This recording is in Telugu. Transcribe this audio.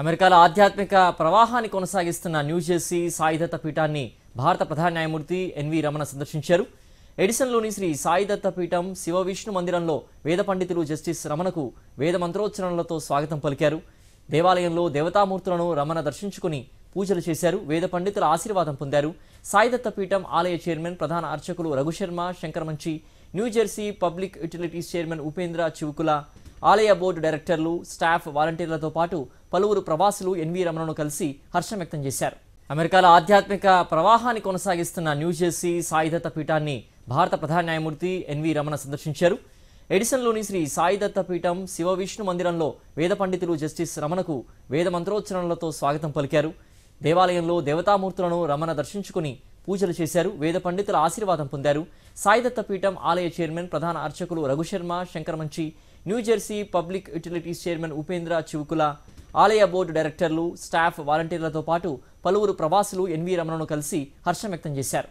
అమెరికాలో ఆధ్యాత్మిక ప్రవాహాన్ని కొనసాగిస్తున్న న్యూజెర్సీ సాయిదత్త పీఠాన్ని భారత ప్రధాన న్యాయమూర్తి ఎన్వి రమణ సందర్శించారు ఎడిసన్లోని శ్రీ సాయిదత్త పీఠం శివ విష్ణు మందిరంలో వేద పండితులు జస్టిస్ రమణకు వేద మంత్రోచ్చరణలతో స్వాగతం పలికారు దేవాలయంలో దేవతామూర్తులను రమణ దర్శించుకుని పూజలు చేశారు వేద పండితుల ఆశీర్వాదం పొందారు సాయిదత్త పీఠం ఆలయ చైర్మన్ ప్రధాన అర్చకులు Raghusharma Sankaramanchi New Jersey public utilities chairman Upendra Chivukula ఆలయ బోర్డు డైరెక్టర్లు స్టాఫ్ వాలంటీర్లతో పాటు పలువురు ప్రవాసులు ఎన్వీ రమణను కలిసి హర్షం వ్యక్తం చేశారు అమెరికాలో ఆధ్యాత్మిక ప్రవాహాన్ని కొనసాగిస్తున్న న్యూజెర్సీ సాయిదత్త పీఠాన్ని భారత ప్రధాన న్యాయమూర్తి ఎన్వీ రమణ సందర్శించారు ఎడిసన్లోని శ్రీ సాయిదత్త పీఠం శివ విష్ణు మందిరంలో వేద పండితులు జస్టిస్ రమణకు వేద మంత్రోచ్చరణలతో స్వాగతం పలికారు దేవాలయంలో దేవతామూర్తులను రమణ దర్శించుకుని పూజలు చేశారు వేద పండితుల ఆశీర్వాదం పొందారు సాయిదత్త పీఠం ఆలయ చైర్మన్ ప్రధాన అర్చకులు Raghusharma Sankaramanchi New Jersey public utilities chairman Upendra Chivukula ఆలయ బోర్డు డైరెక్టర్లు స్టాఫ్ వాలంటీర్లతో పాటు పలువురు ప్రవాసులు ఎన్వీ రమణను కలిసి హర్షం వ్యక్తం చేశారు